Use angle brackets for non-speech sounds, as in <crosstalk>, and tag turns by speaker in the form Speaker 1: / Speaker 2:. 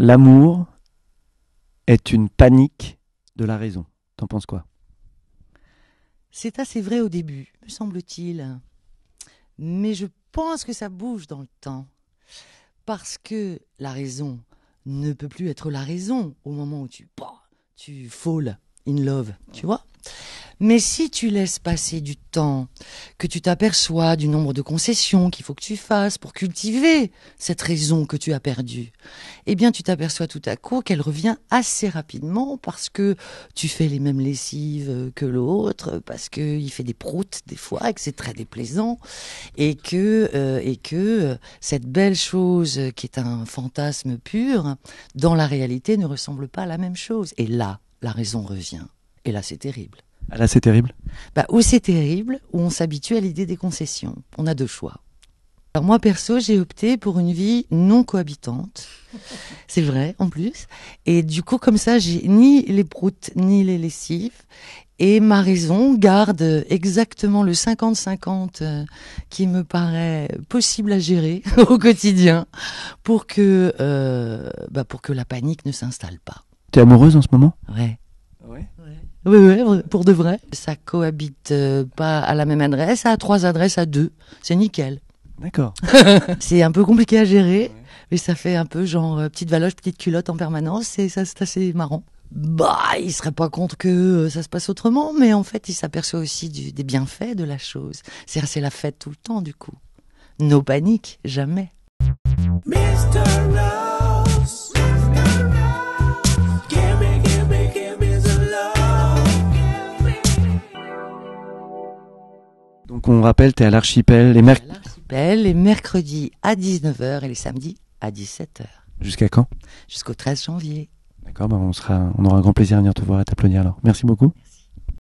Speaker 1: L'amour est une panique de la raison. T'en penses quoi
Speaker 2: C'est assez vrai au début, me semble-t-il. Mais je pense que ça bouge dans le temps. Parce que la raison ne peut plus être la raison au moment où tu, bah, tu Folles in love, tu vois. Mais si tu laisses passer du temps, que tu t'aperçois du nombre de concessions qu'il faut que tu fasses pour cultiver cette raison que tu as perdue, eh bien tu t'aperçois tout à coup qu'elle revient assez rapidement parce que tu fais les mêmes lessives que l'autre, parce qu'il fait des proutes des fois et que c'est très déplaisant, et que, euh, et que euh, cette belle chose qui est un fantasme pur, dans la réalité ne ressemble pas à la même chose. Et là, la raison revient. Et là, c'est terrible. Ah, là, c'est terrible bah, où c'est terrible, où on s'habitue à l'idée des concessions. On a deux choix. Alors moi, perso, j'ai opté pour une vie non cohabitante. <laughs> C'est vrai, en plus. Et du coup, comme ça, j'ai ni les broutes, ni les lessives. Et ma raison garde exactement le 50-50 euh, qui me paraît possible à gérer <laughs> au quotidien pour que, euh, bah pour que la panique ne s'installe pas
Speaker 1: amoureuse en ce moment
Speaker 2: Ouais. Ouais. Oui, pour de vrai. Ça cohabite euh, pas à la même adresse, à trois adresses, à deux. C'est nickel. D'accord. <laughs> c'est un peu compliqué à gérer, mais ça fait un peu genre euh, petite valoche, petite culotte en permanence, et ça c'est assez marrant. Bah, il serait pas contre que euh, ça se passe autrement, mais en fait, il s'aperçoit aussi des bienfaits de la chose. C'est c'est la fête tout le temps du coup. No panique, jamais.
Speaker 1: Mr. Donc on rappelle, tu es à l'archipel les,
Speaker 2: mercredis à 19h et les samedis à 17h. Jusqu'à quand Jusqu'au 13 janvier.
Speaker 1: D'accord, bah, on, sera, on aura un grand plaisir à venir te voir et t'applaudir alors. Merci beaucoup.